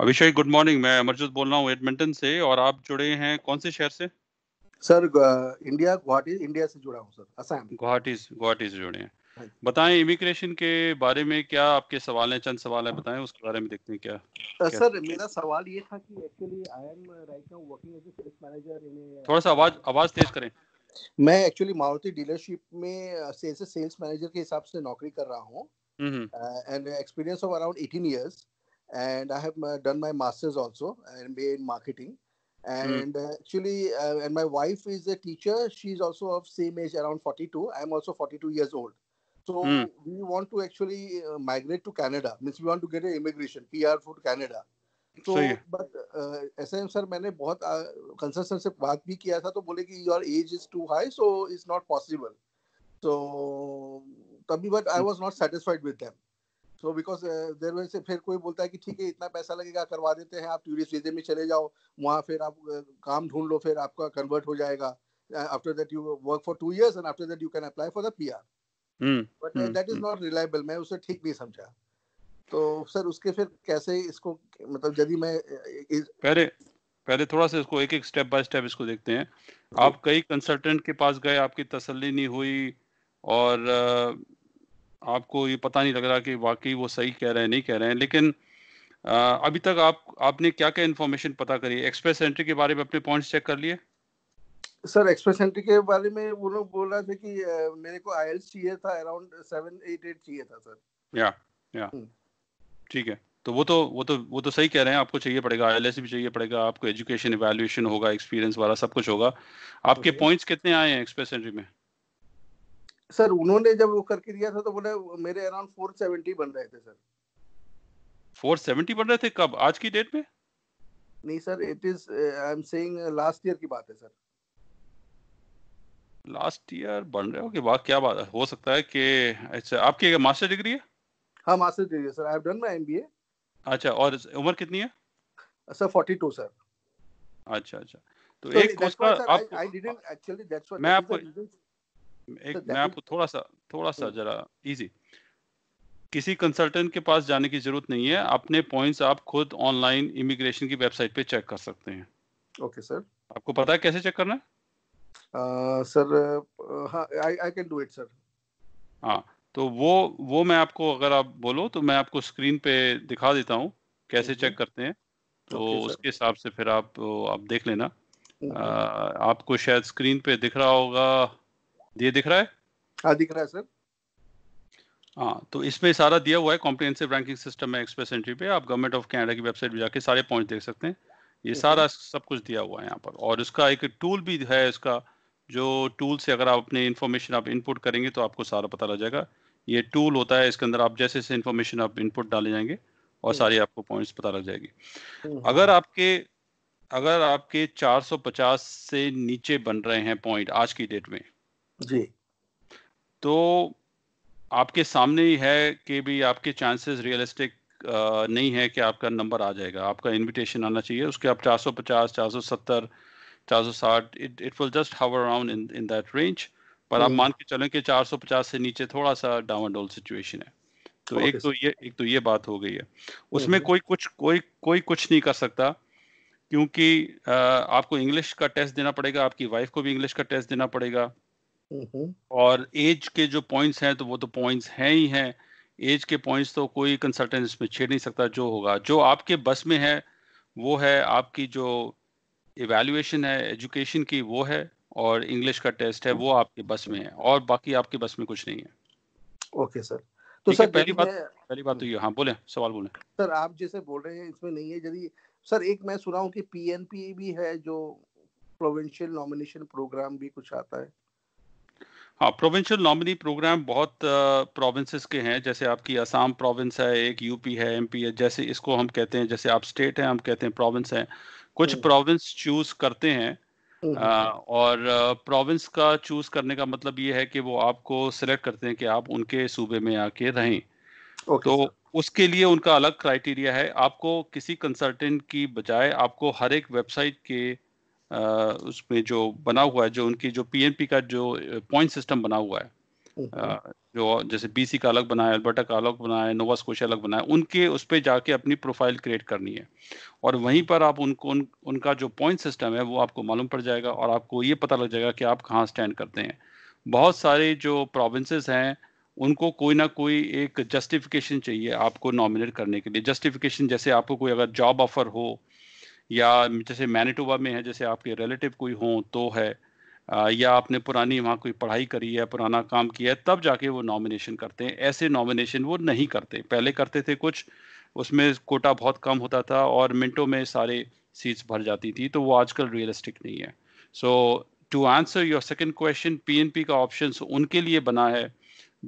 अभिषेक good morning मैं अमरजोत बोल रहा हूँ एडमिंटन से और आप जुड़े हैं कौन से शहर से सर इंडिया गुवाहाटी इंडिया से जुड़ा हूँ सर असम गुवाहाटी गुवाहाटी से जुड़े हैं हाँ बताएं इमिग्रेशन के बारे में क्या आपके सवाल हैं चंद सवाल हैं बताएं उसके बारे में देखते हैं क्या, सर मेरा सवाल ये था कि actually I am right now working as a sales manager in थोड़ा सा आवाज आवाज तेज करें मैं एक्चुअली मारुति डीलरशिप में सेल्स सेल्स मैनेजर के हिसाब से नौकरी कर रहा हूँ and experience of around 18 years and I have uh, done my master's also, uh, MBA in marketing. Hmm. And mm. actually, and my wife is a teacher. She's also of same age, around 42. I'm also 42 years old. So mm. we want to actually migrate to Canada. Means we want to get an immigration PR for Canada. So, but S M sir मैंने बहुत consultant से बात भी किया था तो बोले कि your age is too high so is not possible तो तभी but I was not satisfied with them so because their way से फिर कोई बोलता है कि ठीक है इतना पैसा लगेगा करवा देते हैं आप टूरिस्ट वीजे में चले जाओ वहाँ फिर आप uh, काम ढूंढ लो फिर आपका कन्वर्ट हो जाएगा after that you work for two years and after that you can apply for the P R but that is not reliable मैं उसे ठीक नहीं समझा तो सर उसके फिर कैसे इसको मतलब यदि मैं uh, इस... पहले पहले थोड़ा सा इसको एक एक स्टेप बाय स्टेप इसको देखते हैं आप कई कंसल्टेंट के पास गए आपकी तसल्ली नहीं हुई और uh, आपको ये पता नहीं लग रहा कि वाकई वो सही कह रहे हैं नहीं कह रहे हैं लेकिन आ, अभी तक आप आपने क्या क्या इन्फॉर्मेशन पता करी एक्सप्रेस एंट्री के बारे में अपने पॉइंट्स चेक कर लिए सर एक्सप्रेस एंट्री के बारे में वो लोग बोल रहे थे कि मेरे को आई चाहिए था अराउंड सेवन एट एट चाहिए था सर या या ठीक है तो वो तो वो तो वो तो सही कह रहे हैं आपको चाहिए पड़ेगा आई भी चाहिए पड़ेगा आपको एजुकेशन इवेल्युएशन होगा एक्सपीरियंस वाला सब कुछ होगा आपके पॉइंट्स कितने आए हैं एक्सप्रेस एंट्री में सर उन्होंने जब वो करके दिया था तो बोले मेरे अराउंड फोर सेवेंटी बन रहे थे सर फोर सेवेंटी बन रहे थे कब आज की डेट में नहीं sir it is I am saying last year की बात है सर लास्ट ईयर बन रहे हो कि बात क्या बात हो सकता है कि अच्छा आपकी मास्टर डिग्री है हाँ मास्टर डिग्री है sir I have done my MBA अच्छा और उम्र कितनी है सर फोर्टी टू सर अच्छा अच्छा तो so, एक कोर्स आप I, I didn't, actually, that's मैं आपको एक so तो मैं आपको थोड़ा सा थोड़ा सा hmm. जरा इजी किसी कंसल्टेंट के पास जाने की जरूरत नहीं है अपने पॉइंट्स आप खुद ऑनलाइन इमिग्रेशन की वेबसाइट पे चेक कर सकते हैं ओके okay, सर आपको पता है कैसे चेक करना sir I I can do it sir हाँ तो वो वो मैं आपको अगर आप बोलो तो मैं आपको स्क्रीन पे दिखा देता हूँ कैसे okay. Mm-hmm. चेक करते हैं तो okay, उसके हिसाब से फिर आप आप देख लेना आ, mm-hmm. uh, आपको शायद स्क्रीन पे दिख रहा होगा ये दिख रहा है हाँ दिख रहा है सर हाँ तो इसमें सारा दिया हुआ है कॉम्प्रिहेंसिव रैंकिंग सिस्टम है एक्सप्रेस एंट्री पे आप गवर्नमेंट ऑफ कनाडा की वेबसाइट पर जाके सारे पॉइंट देख सकते हैं ये सारा सब कुछ दिया हुआ है यहाँ पर और इसका एक टूल भी है इसका जो टूल से अगर आप अपने इन्फॉर्मेशन आप इनपुट करेंगे तो आपको सारा पता लग जाएगा ये टूल होता है इसके अंदर आप जैसे जैसे इन्फॉर्मेशन आप इनपुट डाले जाएंगे और सारी आपको पॉइंट्स पता लग जाएगी हम्म। अगर आपके अगर आपके 450 से नीचे बन रहे हैं पॉइंट आज की डेट में जी तो आपके सामने ही है कि भी आपके चांसेस रियलिस्टिक नहीं है कि आपका नंबर आ जाएगा आपका इनविटेशन आना चाहिए उसके आप 450 470 460 it it will just hover around in in that range पर आप हम्म। मान के चलें कि 450 से नीचे थोड़ा सा डाउन डोल सिचुएशन है तो एक तो ये एक तो ये बात हो गई है उसमें हम्म। कोई कुछ कोई कोई कुछ नहीं कर सकता क्योंकि आपको इंग्लिश का टेस्ट देना पड़ेगा आपकी वाइफ को भी इंग्लिश का टेस्ट देना पड़ेगा Mm-hmm. और एज के जो पॉइंट्स हैं तो वो तो पॉइंट्स हैं ही हैं एज के पॉइंट्स तो कोई कंसल्टेंट इसमें छेड़ नहीं सकता जो होगा जो आपके बस में है वो है आपकी जो इवेल्युएशन है एजुकेशन की वो है और इंग्लिश का टेस्ट है mm-hmm. वो आपके बस में है और बाकी आपके बस में कुछ नहीं है ओके सर तो सर पहली बात पहली बात तो ये हाँ बोले सवाल बोले सर आप जैसे बोल रहे हैं इसमें नहीं है यदि सर एक मैं सुना हूँ कि पीएनपी भी है जो प्रोविंशियल नॉमिनेशन प्रोग्राम भी कुछ आता है हाँ प्रोविंशियल नॉमिनी प्रोग्राम बहुत प्रोविंसेस के हैं जैसे आपकी असम प्रोविंस है एक यूपी है एमपी है जैसे इसको हम कहते हैं जैसे आप स्टेट हैं हम कहते हैं प्रोविंस हैं कुछ प्रोविंस हम्म। चूज करते हैं आ, हम्म, हम्म। और प्रोविंस का चूज करने का मतलब ये है कि वो आपको सिलेक्ट करते हैं कि आप उनके सूबे में आके रहें तो उसके लिए उनका अलग क्राइटेरिया है आपको किसी कंसल्टेंट की बजाय आपको हर एक वेबसाइट के उसमें जो बना हुआ है जो उनकी जो पीएनपी का जो पॉइंट सिस्टम बना हुआ है जो जैसे बीसी का अलग बनाया अल्बर्टा का अलग बनाया नोवा स्कोशिया अलग बनाया उनके उस पर जाके अपनी प्रोफाइल क्रिएट करनी है और वहीं पर आप उनको उन, उनका जो पॉइंट सिस्टम है वो आपको मालूम पड़ जाएगा और आपको ये पता लग जाएगा कि आप कहाँ स्टैंड करते हैं बहुत सारे जो प्रोविंसेस हैं उनको कोई ना कोई एक जस्टिफिकेशन चाहिए आपको नॉमिनेट करने के लिए जस्टिफिकेशन जैसे आपको कोई अगर जॉब ऑफर हो या जैसे मैनिटोबा में है जैसे आपके रिलेटिव कोई हों तो है या आपने पुरानी वहाँ कोई पढ़ाई करी है पुराना काम किया है तब जाके वो नॉमिनेशन करते हैं ऐसे नॉमिनेशन वो नहीं करते पहले करते थे कुछ उसमें कोटा बहुत कम होता था और मिनटों में सारे सीट्स भर जाती थी तो वो आजकल रियलिस्टिक नहीं है so to answer your second question P का ऑप्शन उनके लिए बना है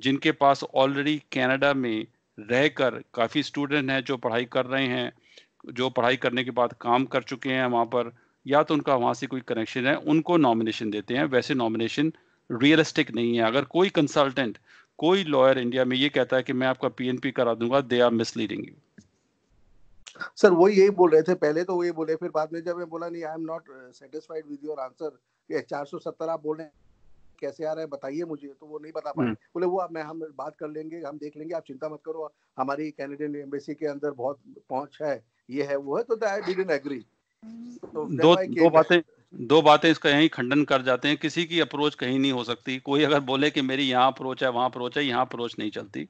जिनके पास ऑलरेडी कैनेडा में रहकर काफ़ी स्टूडेंट हैं जो पढ़ाई कर रहे हैं जो पढ़ाई करने के बाद काम कर चुके हैं वहाँ पर या तो उनका वहाँ से कोई कनेक्शन है उनको नॉमिनेशन देते हैं वैसे नॉमिनेशन रियलिस्टिक नहीं है अगर कोई कंसल्टेंट कोई लॉयर इंडिया में ये कहता है कि मैं आपका पीएनपी करा दूंगा they are misleading you sir वो यही बोल रहे थे पहले तो वो ये बोले फिर बाद में जब मैं बोला नहीं I am not satisfied with your answer चार सौ सत्तर आप बोल रहे हैं कैसे आ रहा है बताइए मुझे तो वो नहीं बता पाए हम्म। बोले वो मैं हम बात कर लेंगे हम देख लेंगे आप चिंता मत करो हमारी कैनेडियन एम्बेसी के अंदर बहुत पहुंच है ये है वो है तो आई डिडंट एग्री दो दो बातें दो बातें इसका यही खंडन कर जाते हैं किसी की अप्रोच कहीं नहीं हो सकती कोई अगर बोले कि मेरी यहाँ अप्रोच है वहाँ अप्रोच है यहाँ अप्रोच नहीं चलती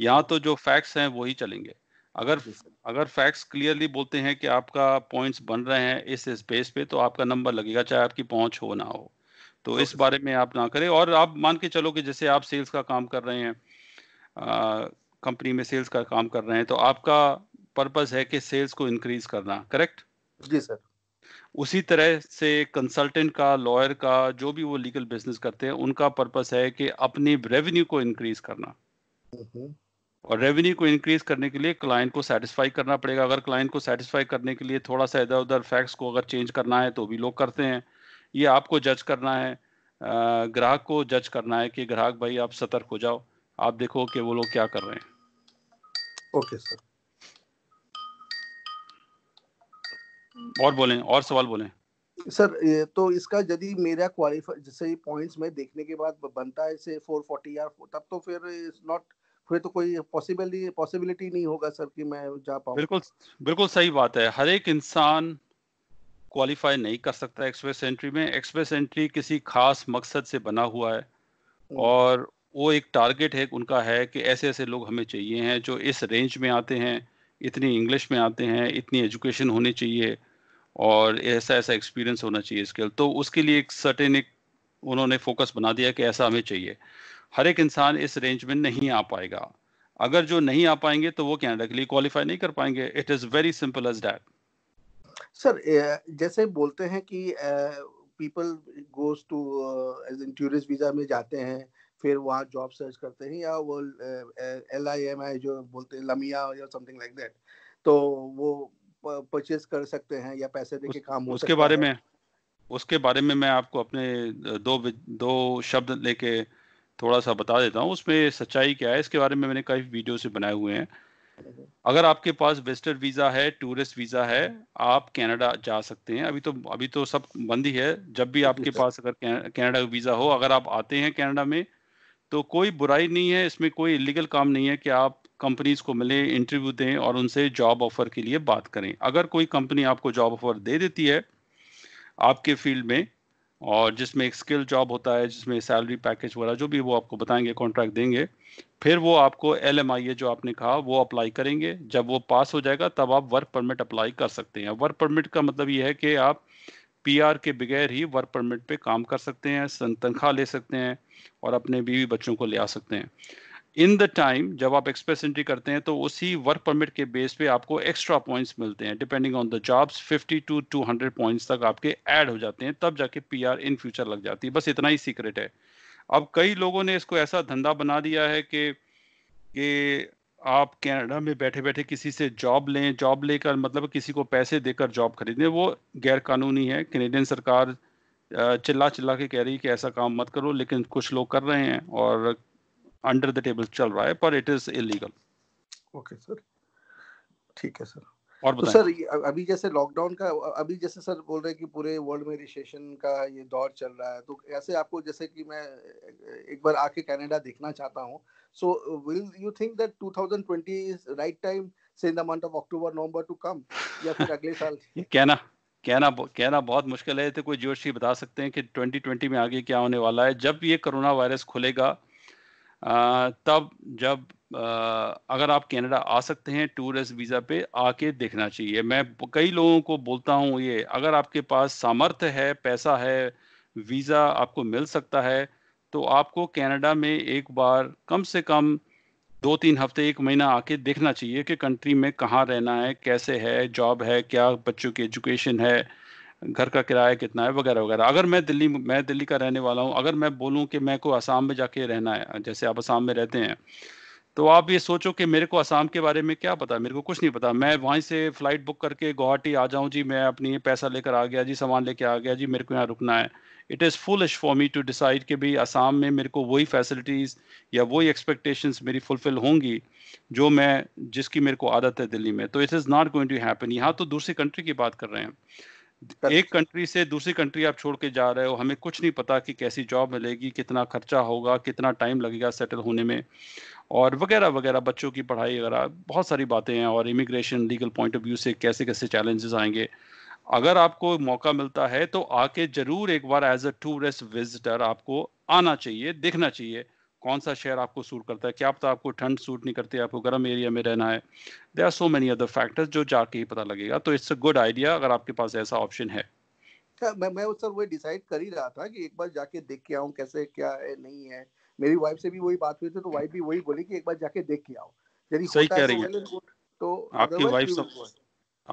यहाँ तो जो फैक्ट्स हैं वही चलेंगे अगर अगर फैक्ट्स क्लियरली बोलते हैं कि आपका पॉइंट्स बन रहे हैं इस स्पेस पे तो आपका नंबर लगेगा चाहे आपकी पहुंच हो ना हो तो इस बारे में आप ना करें और आप मान के चलो कि जैसे आप सेल्स का काम कर रहे हैं कंपनी में सेल्स का काम कर रहे हैं तो आपका पर्पस है कि सेल्स को इंक्रीज करना करेक्ट जी सर उसी तरह से कंसल्टेंट का लॉयर का जो भी वो लीगल बिजनेस करते हैं उनका पर्पस है कि अपनी रेवेन्यू को इंक्रीज करना और रेवेन्यू को इंक्रीज करने के लिए क्लाइंट को सेटिस्फाई करना पड़ेगा अगर क्लाइंट को सेटिस्फाई करने के लिए थोड़ा सा इधर उधर फैक्ट्स को अगर चेंज करना है तो भी लोग करते हैं ये आपको जज करना है ग्राहक को जज करना है कि ग्राहक भाई आप सतर्क हो जाओ आप देखो कि वो लोग क्या कर रहे हैं ओके okay, सर और बोलें और सवाल बोलें सर ये तो इसका यदि मेरा क्वालिफाई जैसे पॉइंट्स में देखने के बाद बनता है से 440 या तब तो फिर इज नॉट फिर तो कोई पॉसिबिलिटी पॉसिबिलिटी नहीं होगा सर कि मैं जा पाऊं बिल्कुल बिल्कुल सही बात है हर एक इंसान क्वालिफाई नहीं कर सकता एक्सप्रेस एंट्री में एक्सप्रेस एंट्री किसी खास मकसद से बना हुआ है हम्म। और वो एक टारगेट है उनका है कि ऐसे ऐसे लोग हमें चाहिए हैं जो इस रेंज में आते हैं इतनी इंग्लिश में आते हैं इतनी एजुकेशन होनी चाहिए और ऐसा ऐसा एक्सपीरियंस होना चाहिए स्किल तो उसके लिए एक सर्टेन एक उन्होंने फोकस बना दिया कि ऐसा हमें चाहिए हर एक इंसान इस रेंज में नहीं आ पाएगा अगर जो नहीं आ पाएंगे तो वो कैनेडा के लिए क्वालिफाई नहीं कर पाएंगे it is very simple as that sir जैसे बोलते हैं कि people goes to as in tourist visa में जाते हैं फिर वहाँ जॉब सर्च करते हैं या वो एल आई एम आई जो बोलते हैं लमिया या समथिंग लाइक दैट तो वो परचेज कर सकते हैं या पैसे देके काम हो उसके बारे में उसके बारे में मैं आपको अपने दो दो शब्द लेके थोड़ा सा बता देता हूँ उसमें सच्चाई क्या है इसके बारे में मैंने कई वीडियो से बनाए हुए हैं अगर आपके पास वेस्टर वीज़ा है टूरिस्ट वीज़ा है हम्म। आप कनाडा जा सकते हैं अभी तो अभी तो सब बंद ही है जब भी आपके पास अगर कनाडा का वीज़ा हो अगर आप आते हैं कनाडा में तो कोई बुराई नहीं है इसमें कोई इलीगल काम नहीं है कि आप कंपनीज को मिले इंटरव्यू दें और उनसे जॉब ऑफर के लिए बात करें अगर कोई कंपनी आपको जॉब ऑफर दे देती है आपके फील्ड में और जिसमें एक स्किल जॉब होता है जिसमें सैलरी पैकेज वगैरह जो भी वो आपको बताएंगे कॉन्ट्रैक्ट देंगे फिर वो आपको एल एम आई ए जो आपने कहा वो अप्लाई करेंगे जब वो पास हो जाएगा तब आप वर्क परमिट अप्लाई कर सकते हैं वर्क परमिट का मतलब ये है कि आप पी के बगैर ही वर्क परमिट पे काम कर सकते हैं तनख्वाह ले सकते हैं और अपने बीवी बच्चों को ले आ सकते हैं इन द टाइम जब आप एक्सप्रेस एंट्री करते हैं तो उसी वर्क परमिट के बेस पे आपको एक्स्ट्रा पॉइंट्स मिलते हैं depending on the jobs 50 to 200 points तक आपके ऐड हो जाते हैं तब जाके पीआर इन फ्यूचर लग जाती है बस इतना ही सीक्रेट है अब कई लोगों ने इसको ऐसा धंधा बना दिया है कि कि आप कनाडा में बैठे बैठे किसी से जॉब लें जॉब लेकर मतलब किसी को पैसे देकर जॉब खरीदें वो गैर कानूनी है कैनेडियन सरकार चिल्ला चिल्ला के कह रही है कि ऐसा काम मत करो लेकिन कुछ लोग कर रहे हैं और अंडर द टेबल चल रहा है पर it is illegal okay sir ठीक है सर और तो सर अभी जैसे लॉकडाउन का अभी जैसे सर बोल रहे हैं कि पूरे वर्ल्ड में रिसेशन का ये दौर चल रहा है तो ऐसे आपको जैसे कि मैं एक बार आके कनाडा देखना चाहता हूं so will you think that 2020 is right time से in the month of October November to come या फिर अगले साल कहना कहना कहना बहुत मुश्किल है तो कोई जोशी बता सकते हैं कि 2020 में आगे क्या होने वाला है जब ये कोरोना वायरस खुलेगा तब जब अगर आप कनाडा आ सकते हैं टूरिस्ट वीज़ा पे आके देखना चाहिए मैं कई लोगों को बोलता हूँ ये अगर आपके पास सामर्थ्य है पैसा है वीज़ा आपको मिल सकता है तो आपको कनाडा में एक बार कम से कम दो तीन हफ्ते एक महीना आके देखना चाहिए कि कंट्री में कहाँ रहना है कैसे है जॉब है क्या बच्चों की एजुकेशन है घर का किराया कितना है वगैरह वगैरह अगर मैं दिल्ली मैं दिल्ली का रहने वाला हूँ अगर मैं बोलूँ कि मैं को आसाम में जाके रहना है जैसे आप आसाम में रहते हैं तो आप ये सोचो कि मेरे को आसाम के बारे में क्या पता मेरे को कुछ नहीं पता मैं वहीं से फ्लाइट बुक करके गुवाहाटी आ जाऊँ जी मैं अपनी पैसा लेकर आ गया जी सामान लेकर आ गया जी मेरे को यहाँ रुकना है it is foolish for me to decide कि भाई आसाम में मेरे को वही फैसिलिटीज़ या वही एक्सपेक्टेशंस मेरी फुलफिल होंगी जो मैं जिसकी मेरे को आदत है दिल्ली में तो it is not going to happen यहाँ तो दूसरी कंट्री की बात कर रहे हैं एक कंट्री से दूसरी कंट्री आप छोड़ के जा रहे हो हमें कुछ नहीं पता कि कैसी जॉब मिलेगी कितना खर्चा होगा कितना टाइम लगेगा सेटल होने में और वगैरह वगैरह बच्चों की पढ़ाई वगैरह बहुत सारी बातें हैं और immigration legal point of view से कैसे कैसे चैलेंजेस आएंगे अगर आपको मौका मिलता है तो आके जरूर एक बार एज अ टूरिस्ट विजिटर आपको आना चाहिए देखना चाहिए कौन सा शहर आपको सूट करता है क्या पता आपको ठंड सूट नहीं करती आपको गर्म एरिया में रहना है they are so many other factors जो जाके ही पता लगेगा तो इट्स अ गुड आइडिया अगर आपके पास ऐसा ऑप्शन है अच्छा, मैं मैं उस सर वही डिसाइड कर ही रहा था कि एक बार जाके देख के आऊँ कैसे क्या है नहीं है मेरी वाइफ से भी वही बात हुई थी तो वाइफ भी वही बोली कि एक बार जाके देख के आओ सही कह तो रही है तो आपकी वाइफ सब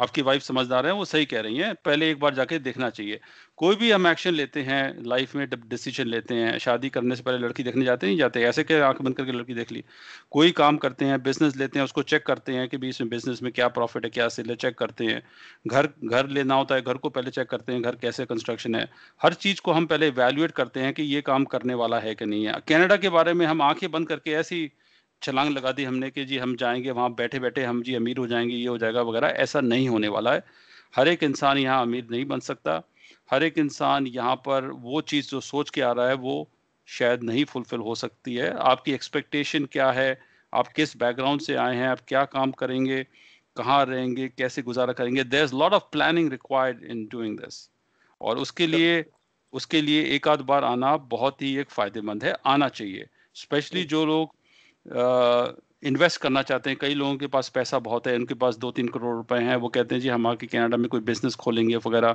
आपकी वाइफ समझदार है वो सही कह रही है पहले एक बार जाके देखना चाहिए कोई भी हम एक्शन लेते हैं लाइफ में डिसीजन लेते हैं शादी करने से पहले लड़की देखने जाते नहीं जाते ऐसे कह आंख बंद करके लड़की देख ली कोई काम करते हैं बिजनेस लेते हैं उसको चेक करते हैं कि भी इसमें बिजनेस में क्या प्रॉफिट है क्या सेल है चेक करते हैं घर घर लेना होता है घर को पहले चेक करते हैं घर कैसे कंस्ट्रक्शन है हर चीज़ को हम पहले वैल्यूएट करते हैं कि ये काम करने वाला है कि नहीं है कैनेडा के बारे में हम आंखें बंद करके ऐसी छलांग लगा दी हमने कि जी हम जाएंगे वहाँ बैठे बैठे हम जी अमीर हो जाएंगे ये हो जाएगा वगैरह ऐसा नहीं होने वाला है हर एक इंसान यहाँ अमीर नहीं बन सकता हर एक इंसान यहाँ पर वो चीज़ जो सोच के आ रहा है वो शायद नहीं फुलफिल हो सकती है आपकी एक्सपेक्टेशन क्या है आप किस बैकग्राउंड से आए हैं आप क्या काम करेंगे कहाँ रहेंगे कैसे गुजारा करेंगे there is lot of planning required in doing this और उसके लिए उसके लिए एक आध बार आना बहुत ही एक फ़ायदेमंद है आना चाहिए स्पेशली जो लोग इन्वेस्ट करना चाहते हैं कई लोगों के पास पैसा बहुत है उनके पास दो तीन करोड़ रुपए हैं वो कहते हैं जी हम आके कनाडा में कोई बिजनेस खोलेंगे वगैरह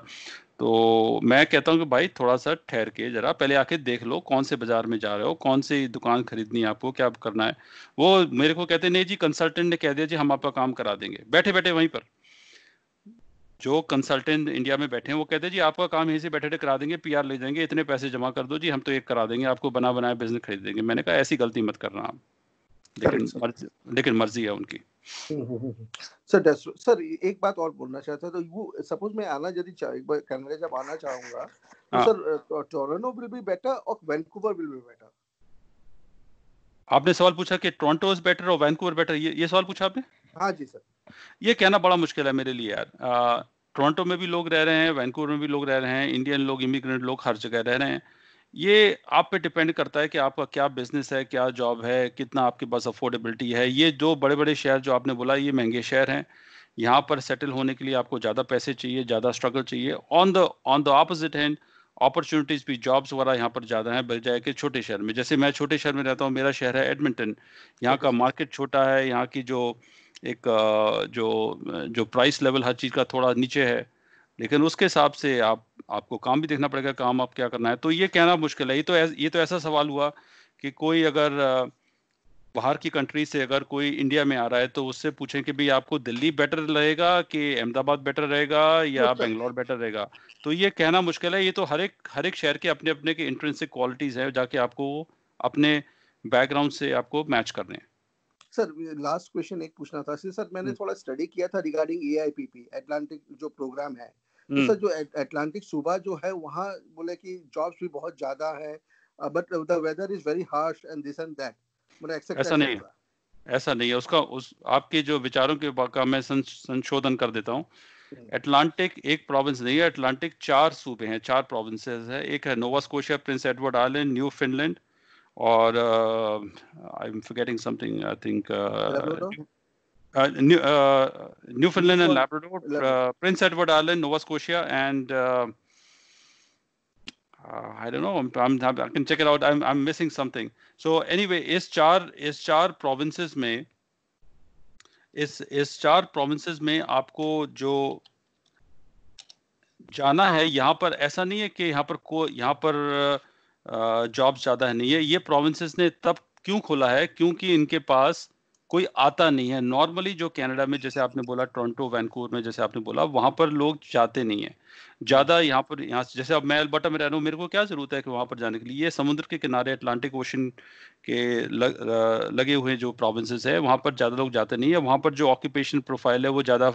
तो मैं कहता हूँ कि भाई थोड़ा सा ठहर के ज़रा पहले आके देख लो कौन से बाज़ार में जा रहे हो कौन सी दुकान खरीदनी है आपको क्या करना है वो मेरे को कहते नहीं जी कंसल्टेंट ने कह दिया जी हम आपका काम करा देंगे बैठे बैठे वहीं पर जो कंसल्टेंट इंडिया में बैठे हैं वो कहते हैं जी आपका काम यहीं से बैठे बैठे करा देंगे पीआर ले जाएंगे इतने पैसे जमा कर दो जी हम तो एक करा देंगे आपको बना बनाया बिजनेस खरीद देंगे मैंने कहा ऐसी गलती मत करना आप लेकिन मर्जी लेकिन मर्जी है उनकी सर हम्म, सर हम्म, हम्म, एक बात और बोलना चाहता तो तो सपोज मैं आना यदि कैनेडा जब आना चाहूंगा sir Toronto will be better और वैंकूवर विल बी बेटर आपने सवाल पूछा कि टोरंटो इज बेटर और वैंकूवर बेटर ये ये सवाल पूछा आपने हाँ जी सर ये कहना बड़ा मुश्किल है मेरे लिए यार टोरंटो में भी लोग रह रहे हैं वैंकूवर में भी लोग रह रहे हैं इंडियन लोग इमिग्रेंट लोग हर जगह रह रहे हैं ये आप पे डिपेंड करता है कि आपका क्या बिजनेस है क्या जॉब है कितना आपके पास अफोर्डेबिलिटी है ये जो बड़े बड़े शहर जो आपने बोला ये महंगे शहर हैं यहाँ पर सेटल होने के लिए आपको ज़्यादा पैसे चाहिए ज़्यादा स्ट्रगल चाहिए on the on the opposite hand opportunities भी जॉब्स वगैरह यहाँ पर ज़्यादा हैं बजाय के छोटे शहर में जैसे मैं छोटे शहर में रहता हूँ मेरा शहर है एडमिंटन यहाँ का मार्केट छोटा है यहाँ की जो एक जो जो प्राइस लेवल हर चीज़ का थोड़ा नीचे है लेकिन उसके हिसाब से आप आपको काम भी देखना पड़ेगा काम आप क्या करना है तो ये कहना मुश्किल है ये तो ये तो ऐसा सवाल हुआ कि कोई अगर बाहर की कंट्री से अगर कोई इंडिया में आ रहा है तो उससे पूछें कि भाई आपको दिल्ली बेटर रहेगा कि अहमदाबाद बेटर रहेगा या बेंगलोर बेटर रहेगा तो ये कहना मुश्किल है ये तो हर एक हर एक शहर के अपने अपने के इंट्रेंसिक क्वालिटीज़ हैं जाके आपको अपने बैकग्राउंड से आपको मैच करने हैं सर लास्ट क्वेश्चन एक पूछना था सर मैंने हम्म। थोड़ा स्टडी किया था regarding A I P P Atlantic जो प्रोग्राम है तो हम्म। सर जो अटलांटिक सूबा जो है वहाँ बोले कि जॉब्स भी बहुत ज्यादा है but the weather is very harsh and this and that मतलब ऐसा नहीं ऐसा नहीं है उसका उस आपके जो विचारों के का मैं संशोधन कर देता हूँ अटलांटिक हम्म। एक प्रोविंस नहीं है अटलांटिक चार सूबे हैं चार प्रोविंसेस है एक है Nova Scotia Prince Edward Island Newfoundland और I am forgetting something I think Uh, New, uh, Newfoundland and Labrador, uh, Prince Edward Island, Nova Scotia, and uh, uh, I don't know. I'm, I'm, i can check it out. I'm, I'm missing something. So anyway, is char is char provinces में इस इस चार provinces में आपको जो जाना है यहाँ पर ऐसा नहीं है कि यहाँ पर को यहाँ पर जॉब्स ज़्यादा है नहीं है ये प्रोविंसेस ने तब क्यों खोला है क्योंकि इनके पास आ, कोई आता नहीं है नॉर्मली जो कनाडा में जैसे आपने बोला टोरंटो वैनकूवर में जैसे आपने बोला वहां पर लोग जाते नहीं है ज़्यादा यहाँ पर यहाँ जैसे अब मैं अलबटा में रह रहा हूँ मेरे को क्या ज़रूरत है कि वहां पर जाने के लिए ये समुद्र के किनारे अटलांटिक ओशन के लग, लगे हुए जो प्रोविंसेस है वहां पर ज़्यादा लोग जाते नहीं है वहां पर जो ऑक्यूपेशन प्रोफाइल है वो ज़्यादा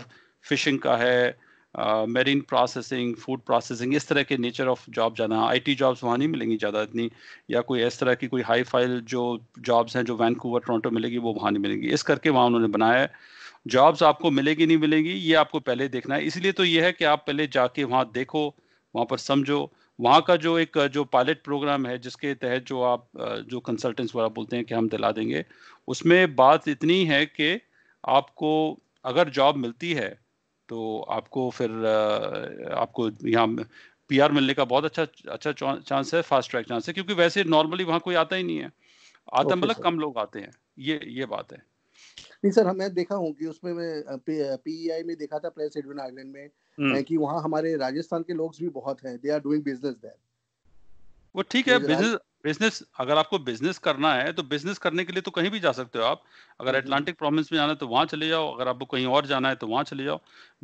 फिशिंग का है मेरीन प्रोसेसिंग फूड प्रोसेसिंग इस तरह के नेचर ऑफ जॉब जाना आईटी जॉब्स वहाँ नहीं मिलेंगी ज़्यादा इतनी या कोई इस तरह की कोई हाई फाइल जो जॉब्स हैं जो वैनकूवर टोरंटो मिलेगी वो वहाँ नहीं मिलेंगी इस करके वहाँ उन्होंने बनाया है जॉब्स आपको मिलेगी नहीं मिलेंगी ये आपको पहले देखना है इसलिए तो ये है कि आप पहले जाके वहाँ देखो वहाँ पर समझो वहाँ का जो एक जो पायलट प्रोग्राम है जिसके तहत जो आप जो कंसल्टेंट्स वगैरह बोलते हैं कि हम दिला देंगे उसमें बात इतनी है कि आपको अगर जॉब मिलती है तो आपको फिर आपको यहाँ पीआर मिलने का बहुत अच्छा अच्छा चांस है फास्ट ट्रैक चांस है क्योंकि वैसे नॉर्मली वहाँ कोई आता ही नहीं है आता मतलब कम लोग आते हैं ये ये बात है नहीं सर हमें देखा हूँ कि उसमें मैं पीईआई e में देखा था प्रेस एडविन आइलैंड में हम्म। कि वहाँ हमारे राजस्थान के लोग भी बहुत हैं they are doing business there वो ठीक है बिजनेस तो बिजनेस अगर आपको बिजनेस करना है तो बिजनेस करने के लिए तो कहीं भी जा सकते हो आप अगर अटलांटिक हम्म, प्रोविंस हम्म। में जाना है तो वहाँ चले जाओ अगर आपको कहीं और जाना है तो वहाँ चले जाओ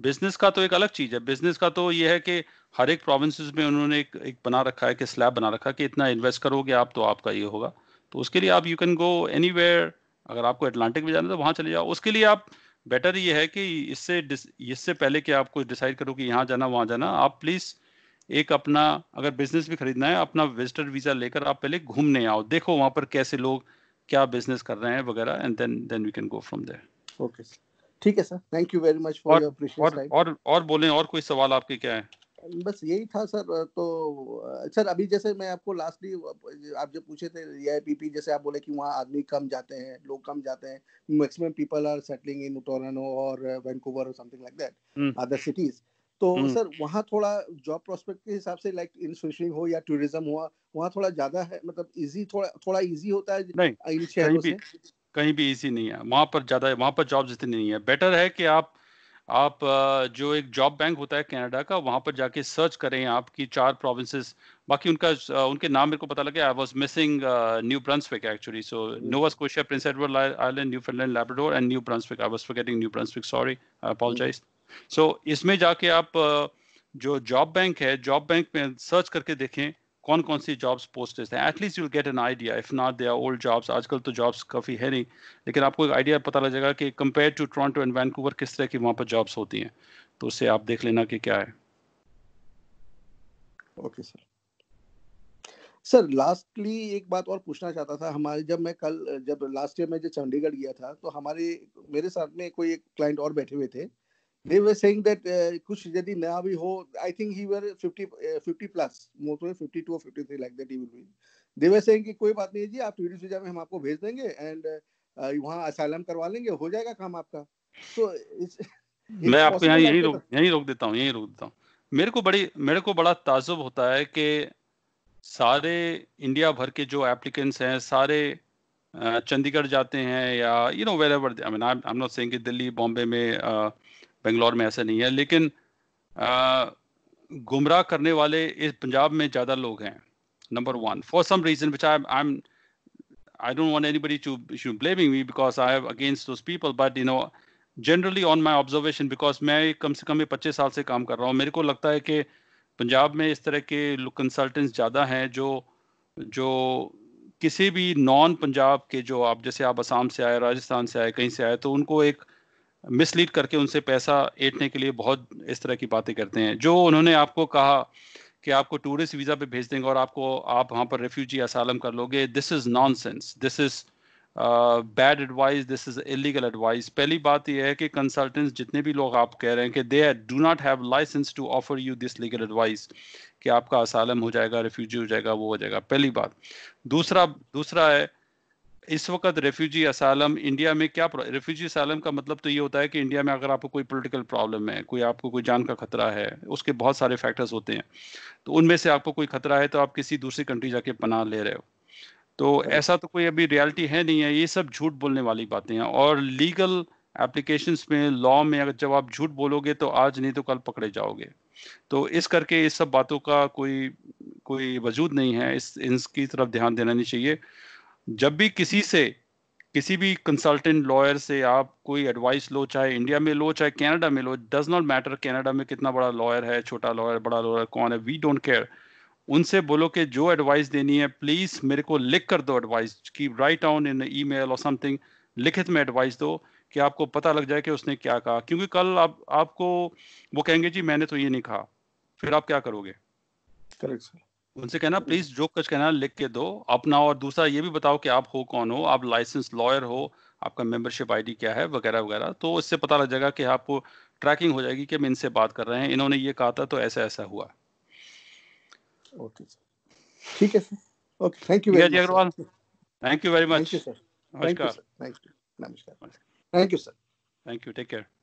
बिजनेस का तो एक अलग चीज़ है बिजनेस का तो ये है कि हर एक प्रोविंस में उन्होंने एक, एक बना रखा है कि स्लैब बना रखा है कि इतना इन्वेस्ट करोगे आप तो आपका ये होगा तो उसके लिए आप यू कैन गो एनी अगर आपको अटलांटिक में जाना है तो वहाँ चले जाओ उसके लिए आप बेटर ये है कि इससे इससे पहले कि आप कुछ डिसाइड करो कि यहाँ जाना वहाँ जाना आप प्लीज़ एक अपना अगर बिजनेस भी खरीदना है अपना विजिटर वीजा लेकर आप पहले घूमने आओ देखो वहां पर कैसे लोग क्या बिजनेस कर रहे हैं वगैरह and then then we can go from there okay ठीक है sir thank you very much for your precious time और और बोलें और कोई सवाल आपके क्या है बस यही था सर तो सर अच्छा, अभी जैसे मैं आपको लास्टली आप जो पूछे थे एआईपीपी जैसे आप बोले कि वहाँ आदमी कम जाते हैं लोग कम जाते हैं maximum people are settling in Toronto और वैंकूवर और something like that other cities तो सर वहाँ थोड़ा जॉब प्रोस्पेक्ट के हिसाब से लाइक इन फिशिंग हो या टूरिज्म हुआ वहाँ थोड़ा ज्यादा है मतलब इजी थोड़ा थोड़ा इजी होता है नहीं इन भी से कहीं भी इजी नहीं है वहाँ पर ज्यादा वहाँ पर जॉब इतनी नहीं है बेटर है कि आप आप जो एक जॉब बैंक होता है कनाडा का वहाँ पर जाके सर्च करें आपकी चार प्रोविंसेस बाकी उनका उनके नाम मेरे को पता लगे I was missing New Brunswick actually so Nova Scotia Prince Edward Island Newfoundland Labrador and New Brunswick I was forgetting New Brunswick sorry I apologise so so, इसमें जाके आप जो जॉब बैंक है जॉब बैंक में search करके देखें कौन कौन सी जॉब्स पोस्टेड हैं at least you'll get an idea if not they are old jobs आजकल तो जॉब्स काफ़ी है नहीं लेकिन आपको एक आइडिया पता लग जाएगा कि compare to Toronto and Vancouver किस तरह की वहाँ पर जॉब्स होती हैं तो उससे आप देख लेना कि क्या है ओके सर सर लास्टली एक बात और पूछना चाहता था हमारे जब मैं कल जब लास्ट ईयर में जब चंडीगढ़ गया था तो हमारे मेरे साथ में कोई एक क्लाइंट और बैठे हुए थे they were saying that uh, kuch yadi na bhi ho i think he were 50 uh, 50 plus more to 52 or 53 like that he will be they were saying ki koi baat nahi ji aap tourist visa mein hum aapko bhej denge and and uh, वहाँ asylum करवा लेंगे हो जाएगा काम आपका so, मैं आपको यहाँ यही रोक यही रोक देता हूँ यही रोक देता हूँ मेरे को बड़ी मेरे को बड़ा ताजुब होता है कि सारे इंडिया भर के जो एप्लीकेंट्स हैं सारे चंडीगढ़ जाते हैं या you know wherever I mean I am not saying कि दिल्ली बॉम्बे में uh, बेंगलोर में ऐसा नहीं है लेकिन गुमराह करने वाले इस पंजाब में ज्यादा लोग हैं number one for some reason which I I am I don't want anybody to shoo blaming me because I have against those people but you know generally on my observation because मैं कम से कम पच्चीस साल से काम कर रहा हूँ मेरे को लगता है कि पंजाब में इस तरह के कंसल्टेंट्स ज़्यादा हैं जो जो किसी भी नॉन पंजाब के जो आप जैसे आप आसाम से आए राजस्थान से आए कहीं से आए तो उनको एक मिसलीड करके उनसे पैसा ऐटने के लिए बहुत इस तरह की बातें करते हैं जो उन्होंने आपको कहा कि आपको टूरिस्ट वीज़ा पे भेज देंगे और आपको आप वहाँ पर रेफ्यूजी असालम कर लोगे this is non this is bad advice this is illegal advice पहली बात यह है कि कंसल्टेंट्स जितने भी लोग आप कह रहे हैं कि they do not have licence to offer you this legal advice कि आपका असालम हो जाएगा रेफ्यूजी हो जाएगा वो हो जाएगा पहली बात दूसरा दूसरा है इस वक्त रेफ्यूजी असालम इंडिया में क्या रेफ्यूजी असालम का मतलब तो ये होता है कि इंडिया में अगर आपको कोई पॉलिटिकल प्रॉब्लम है कोई आपको कोई जान का खतरा है उसके बहुत सारे फैक्टर्स होते हैं तो उनमें से आपको कोई खतरा है तो आप किसी दूसरी कंट्री जाके पना ले रहे हो तो ऐसा तो कोई अभी रियलिटी है नहीं है ये सब झूठ बोलने वाली बातें हैं और लीगल एप्लीकेशंस में लॉ में अगर जब आप झूठ बोलोगे तो आज नहीं तो कल पकड़े जाओगे तो इस करके इस सब बातों का कोई कोई वजूद नहीं है इस इसकी तरफ ध्यान देना नहीं चाहिए जब भी किसी से किसी भी कंसल्टेंट लॉयर से आप कोई एडवाइस लो चाहे इंडिया में लो चाहे कनाडा में लो डज नॉट मैटर कनाडा में कितना बड़ा लॉयर है छोटा लॉयर बड़ा लॉयर कौन है वी डोंट केयर उनसे बोलो कि जो एडवाइस देनी है प्लीज मेरे को लिख कर दो एडवाइस की write down in email और समथिंग लिखित में एडवाइस दो कि आपको पता लग जाए कि उसने क्या कहा क्योंकि कल आप आपको वो कहेंगे जी मैंने तो ये नहीं कहा फिर आप क्या करोगे करेक्ट सर उनसे कहना प्लीज जो कुछ कहना लिख के दो अपना और दूसरा ये भी बताओ कि आप हो कौन हो आप लाइसेंस लॉयर हो आपका मेंबरशिप आईडी क्या है वगैरह वगैरह तो इससे पता लग जाएगा कि आपको ट्रैकिंग हो जाएगी कि हम इनसे बात कर रहे हैं इन्होंने ये कहा था तो ऐसा ऐसा हुआ ओके ठीक है sir okay thank you very Agarwal thank you very much नमस्कार thank you sir thank you take care